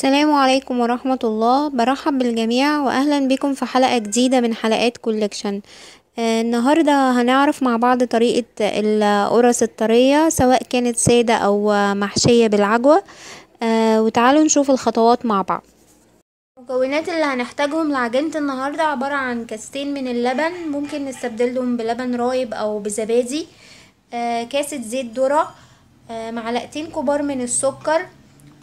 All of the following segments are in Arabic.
السلام عليكم ورحمة الله برحب بالجميع وأهلا بكم في حلقة جديدة من حلقات كولكشن آه، النهاردة هنعرف مع بعض طريقة القرص الطرية سواء كانت سادة أو محشية بالعجوة آه، وتعالوا نشوف الخطوات مع بعض المكونات اللي هنحتاجهم لعجينة النهاردة عبارة عن كاستين من اللبن ممكن نستبدلهم بلبن رايب أو بزبادي آه، كاسة زيت ذرة معلقتين كبار من السكر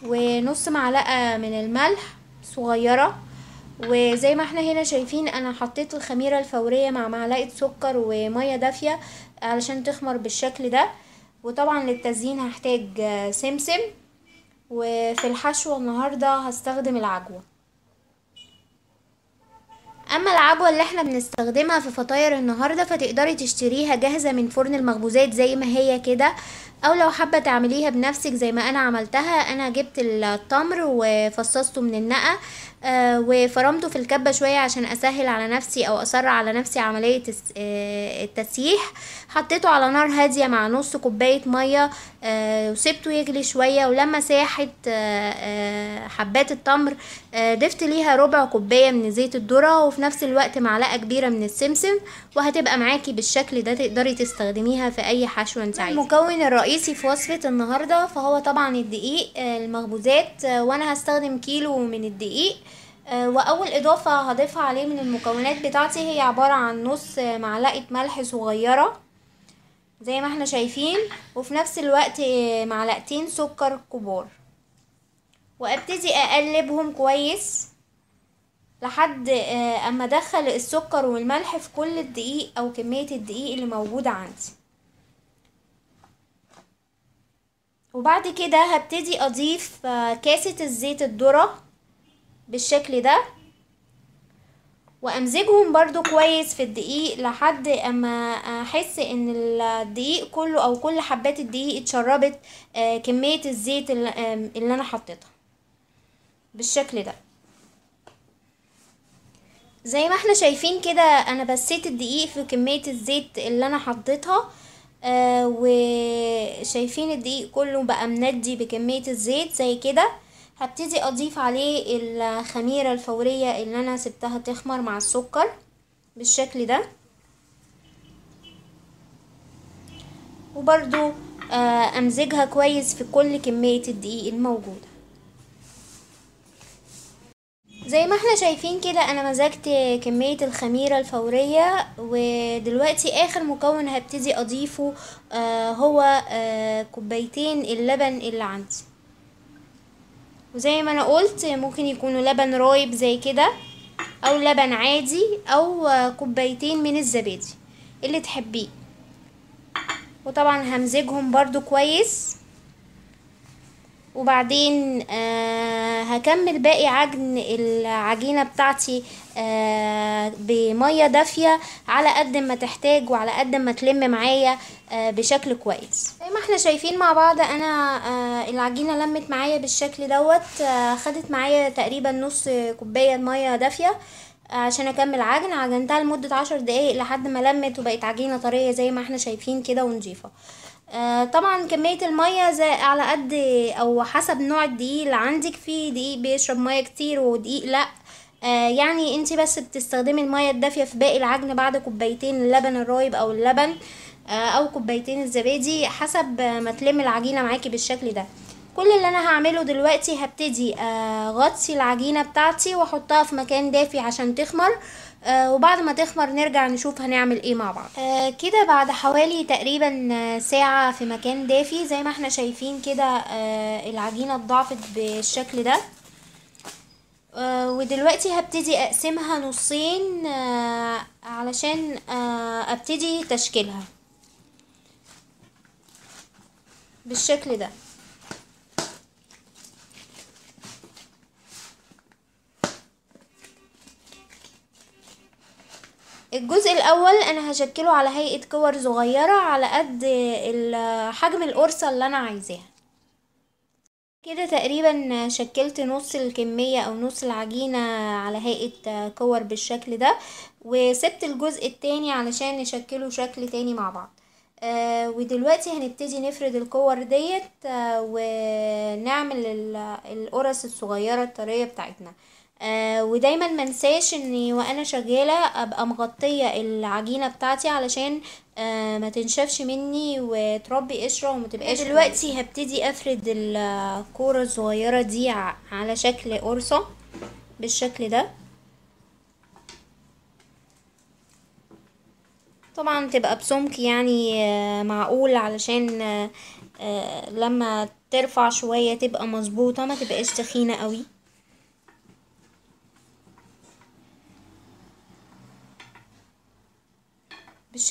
ونص معلقة من الملح صغيرة وزي ما احنا هنا شايفين انا حطيت الخميرة الفورية مع معلقة سكر ومية دافية علشان تخمر بالشكل ده وطبعا للتزيين هحتاج سمسم وفي الحشوة النهاردة هستخدم العجوة اما العجوة اللي احنا بنستخدمها في فطاير النهاردة فتقدري تشتريها جاهزة من فرن المخبوزات زي ما هي كده او لو حابه تعمليها بنفسك زي ما انا عملتها انا جبت التمر وفصصته من النقه آه، وفرمته في الكبه شويه عشان اسهل على نفسي او اسرع على نفسي عمليه آه، التسييح حطيته على نار هاديه مع نص كوبايه ميه آه، وسبته يغلي شويه ولما ساحت حبات التمر ضفت ليها ربع كوبايه من زيت الذره وفي نفس الوقت معلقه كبيره من السمسم وهتبقى معاكي بالشكل ده تقدري تستخدميها في اي حشو انت عايزة المكون الرئيسي الرئيسي في وصفة النهاردة فهو طبعا الدقيق آه، المخبوزات آه، وانا هستخدم كيلو من الدقيق آه، واول اضافة هضيفها عليه من المكونات بتاعتي هي عبارة عن نص معلقة ملح صغيرة زي ما احنا شايفين وفي نفس الوقت معلقتين سكر كبار وابتدي اقلبهم كويس لحد اما ادخل السكر والملح في كل الدقيق او كمية الدقيق اللي موجودة عندي وبعد كده هبتدي اضيف آه، كاسة الزيت الذرة بالشكل ده وامزجهم برضو كويس في الدقيق لحد اما احس ان الدقيق كله او كل حبات الدقيق اتشربت آه، كمية الزيت اللي انا حطيتها بالشكل ده زي ما احنا شايفين كده انا بسيت الدقيق في كمية الزيت اللي انا حطيتها آه و شايفين الدقيق كله بقى مندي بكمية الزيت زي كده هبتدي اضيف عليه الخميرة الفورية اللي انا سبتها تخمر مع السكر بالشكل ده وبرضو آه، امزجها كويس في كل كمية الدقيق الموجودة زي ما احنا شايفين كده انا مزجت كمية الخميرة الفورية ودلوقتي اخر مكون هبتدي اضيفه آه هو آه كوبايتين اللبن اللي عندي وزي ما انا قلت ممكن يكونوا لبن رايب زي كده او لبن عادي او كوبايتين من الزبادي اللي تحبيه وطبعا همزجهم برضو كويس وبعدين آه، هكمل باقي عجن العجينة بتاعتي آه، بمية دافية على قد ما تحتاج وعلى قد ما تلم معايا آه، بشكل كويس زي ما احنا شايفين مع بعض انا العجينة لمت معايا بالشكل دوت خدت معايا تقريبا نص كوباية مية دافية عشان اكمل عجن عجنتها لمدة عشر دقايق لحد ما لمت وبقت عجينة طرية زي ما احنا شايفين كده ونضيفة آه، طبعا كمية المية زي على قد او حسب نوع الدقيق اللي عندك في دقيق بيشرب مية كتير ودقيق لا آه، يعني انت بس بتستخدمي المية الدافية في باقي العجن بعد كوبايتين اللبن الرايب او اللبن آه، او كوبايتين الزبادي حسب ما تلم العجينة معاكي بالشكل ده كل اللي انا هعمله دلوقتي هبتدي اغطي العجينة بتاعتي واحطها في مكان دافي عشان تخمر آه، وبعد ما تخمر نرجع نشوف هنعمل ايه مع بعض آه، كده بعد حوالي تقريبا ساعة في مكان دافي زي ما احنا شايفين كده آه، العجينة اتضاعفت بالشكل ده ودلوقتي هبتدي اقسمها نصين علشان ابتدي تشكيلها بالشكل ده الجزء الاول انا هشكله على هيئة كور صغيرة على قد حجم القرصة اللي انا عايزاها كده تقريبا شكلت نص الكمية او نص العجينة على هيئة كور بالشكل ده وسبت الجزء التاني علشان نشكله شكل تاني مع بعض آه ودلوقتي هنبتدي نفرد الكور ديت آه ونعمل القرص الصغيرة الطرية بتاعتنا آه، ودايما منساش اني وانا شغالة ابقى مغطية العجينة بتاعتي علشان آه، ما تنشفش مني وتربي قشرة وما تبقاش دلوقتي هبتدي افرد الكورة الصغيرة دي على شكل قرصة بالشكل ده طبعا تبقى بسمك يعني آه، معقول علشان لما ترفع شوية تبقى مظبوطة ما تبقاش تخينة قوي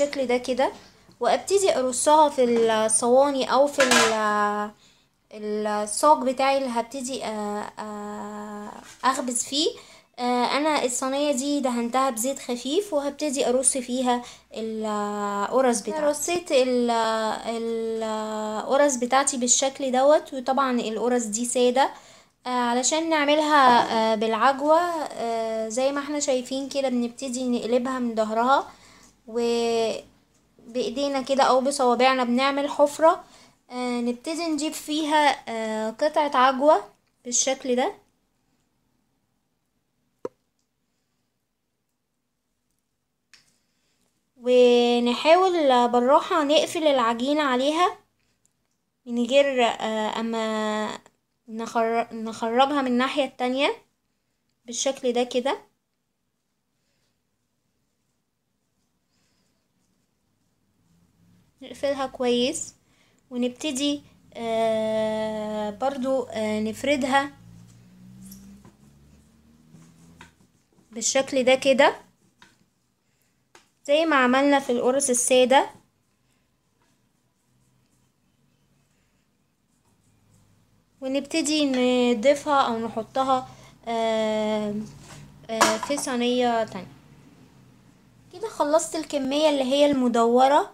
بالشكل ده كده وابتدي ارصها في الصواني او في الصاج بتاعي اللي هبتدي آه، آه، اخبز فيه آه، انا الصينيه دي دهنتها بزيت خفيف وهبتدي ارص فيها القرص بتاعتي رصيت القرص بتاعتي بالشكل دوت وطبعا القرص دي ساده علشان نعملها بالعجوه زي ما احنا شايفين كده بنبتدي نقلبها من ظهرها وبايدينا كده او بصوابعنا بنعمل حفرة آه نبتدي نجيب فيها آه قطعة عجوة بالشكل ده ونحاول بالراحة نقفل العجينة عليها من غير آه اما نخرجها من الناحية التانية بالشكل ده كده نقفلها كويس ونبتدي آه برضو آه نفردها بالشكل ده كده زي ما عملنا في القرص السادة ونبتدي نضيفها او نحطها آه، آه، في صينية تانية كده خلصت الكمية اللي هي المدورة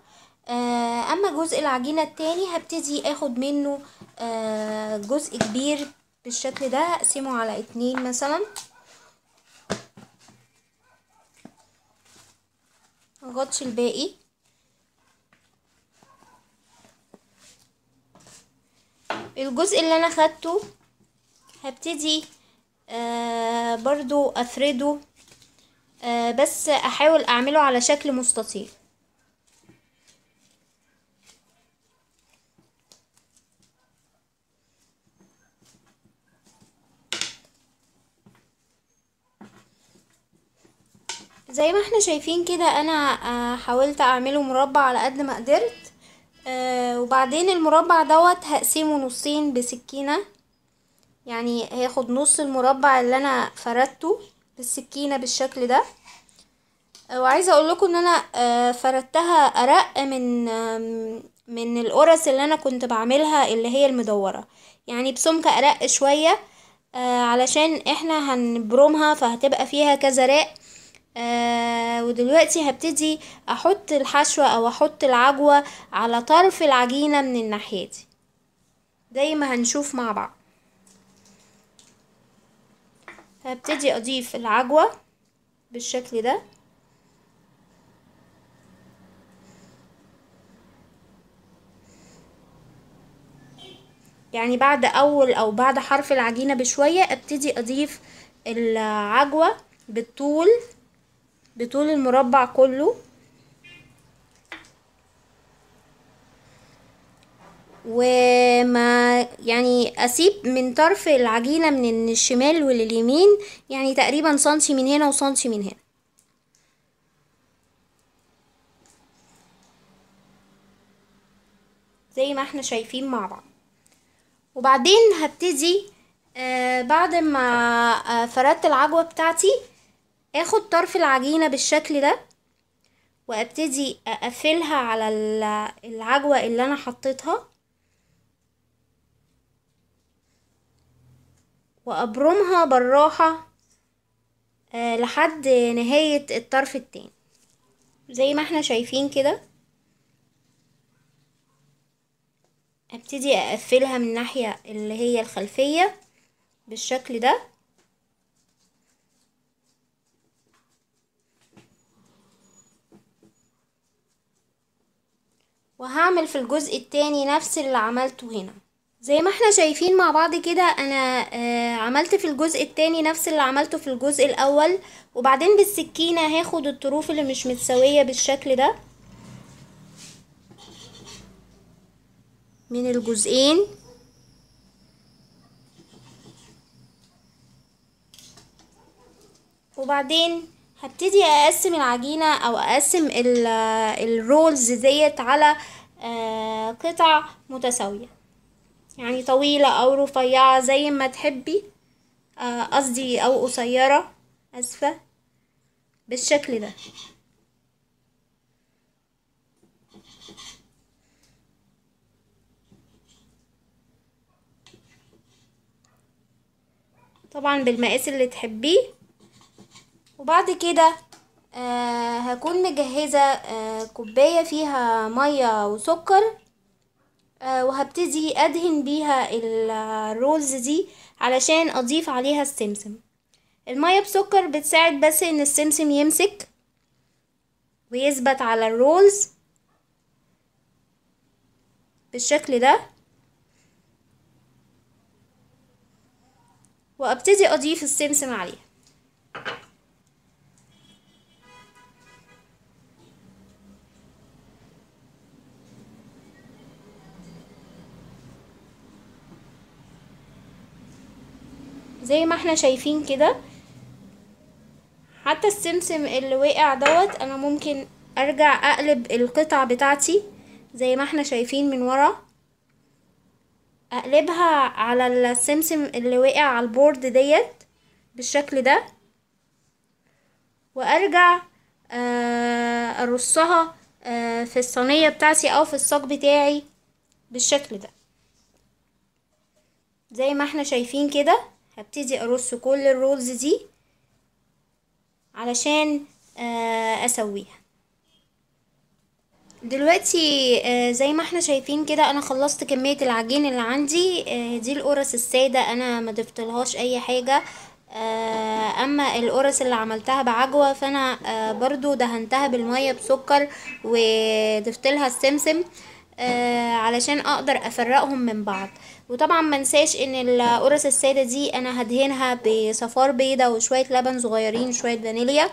آه، اما جزء العجينة التاني هبتدي اخد منه آه، جزء كبير بالشكل ده هقسمه على اتنين مثلا مغطش الباقي الجزء اللي انا خدته هبتدي آه، برضو افرده بس احاول اعمله على شكل مستطيل زي ما احنا شايفين كده انا آه، حاولت اعمله مربع على قد ما قدرت آه، وبعدين المربع دوت هقسمه نصين بسكينة يعني هاخد نص المربع اللي انا فردته بالسكينة بالشكل ده آه، وعايزة اقول لكم ان انا فردتها ارق من من القرص اللي انا كنت بعملها اللي هي المدورة يعني بسمكة ارق شوية علشان احنا هنبرمها فهتبقى فيها كذا رق آه ودلوقتي هبتدي احط الحشوة او احط العجوة على طرف العجينة من الناحية دي زي ما هنشوف مع بعض هبتدي اضيف العجوة بالشكل ده يعني بعد اول او بعد حرف العجينة بشوية ابتدي اضيف العجوة بالطول بطول المربع كله وما يعني اسيب من طرف العجينه من الشمال ولليمين يعني تقريبا سنتي من هنا وسنتي من هنا زي ما احنا شايفين مع بعض وبعدين هبتدي آه بعد ما آه فردت العجوه بتاعتي اخد طرف العجينة بالشكل ده وابتدي اقفلها على العجوة اللي انا حطيتها وابرمها بالراحة آه، لحد نهاية الطرف التاني زي ما احنا شايفين كده ابتدي اقفلها من الناحية اللي هي الخلفية بالشكل ده وهعمل في الجزء التاني نفس اللي عملته هنا زي ما احنا شايفين مع بعض كده انا آه عملت في الجزء التاني نفس اللي عملته في الجزء الاول وبعدين بالسكينة هاخد الطروف اللي مش متساوية بالشكل ده من الجزئين وبعدين هبتدي اقسم العجينة او اقسم الرولز آه، ديت على آه، قطع متساوية يعني طويلة او رفيعة زي ما تحبي آه، قصدي او قصيرة اسفة بالشكل ده طبعا بالمقاس اللي تحبيه وبعد كده آه هكون مجهزة آه كوباية فيها مية وسكر آه وهبتدي ادهن بيها الرولز دي علشان اضيف عليها السمسم المية بسكر بتساعد بس ان السمسم يمسك ويثبت على الرولز بالشكل ده وابتدي اضيف السمسم عليها زي ما احنا شايفين كده حتى السمسم اللي وقع دوت انا ممكن ارجع اقلب القطع بتاعتي زي ما احنا شايفين من ورا اقلبها على السمسم اللي وقع على البورد ديت بالشكل ده وارجع آه، ارصها آه، في الصينيه بتاعتي او في الصاج بتاعي بالشكل ده زي ما احنا شايفين كده هبتدي ارص كل الرولز دي علشان آه، اسويها دلوقتي آه، زي ما احنا شايفين كده انا خلصت كمية العجين اللي عندي آه، دي القرص السادة انا ما ضفتلهاش اي حاجة اما القرص اللي عملتها بعجوة فانا برضو دهنتها بالمية بسكر وضفتلها السمسم آه، علشان اقدر افرقهم من بعض وطبعا منساش ان القرص السادة دي انا هدهنها بصفار بيضة وشوية لبن صغيرين وشوية فانيليا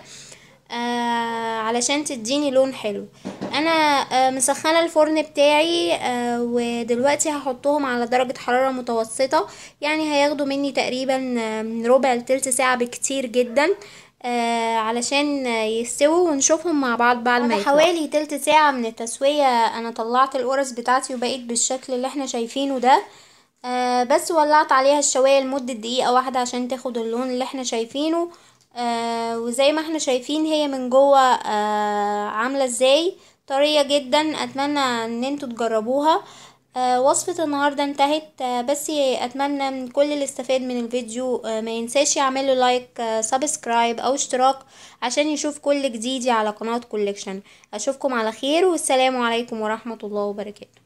آه علشان تديني لون حلو انا آه مسخنه الفرن بتاعي آه ودلوقتي هحطهم على درجه حراره متوسطه يعني هياخدوا مني تقريبا آه، ربع لتلت ساعه بكتير جدا آه علشان يستووا ونشوفهم مع بعض بعد ما حوالي تلت ساعة من التسوية انا طلعت القرص بتاعتي وبقيت بالشكل اللي احنا شايفينه ده آه بس ولعت عليها الشواية لمدة دقيقة واحدة عشان تاخد اللون اللي احنا شايفينه آه وزي ما احنا شايفين هي من جوه آه عاملة ازاي طرية جدا اتمنى ان انتوا تجربوها آه، وصفة النهاردة انتهت آه، بس اتمنى من كل اللي استفاد من الفيديو آه، ما ينساش يعملوا لايك سبسكرايب او اشتراك عشان يشوف كل جديدي على قناة كوليكشن اشوفكم على خير والسلام عليكم ورحمة الله وبركاته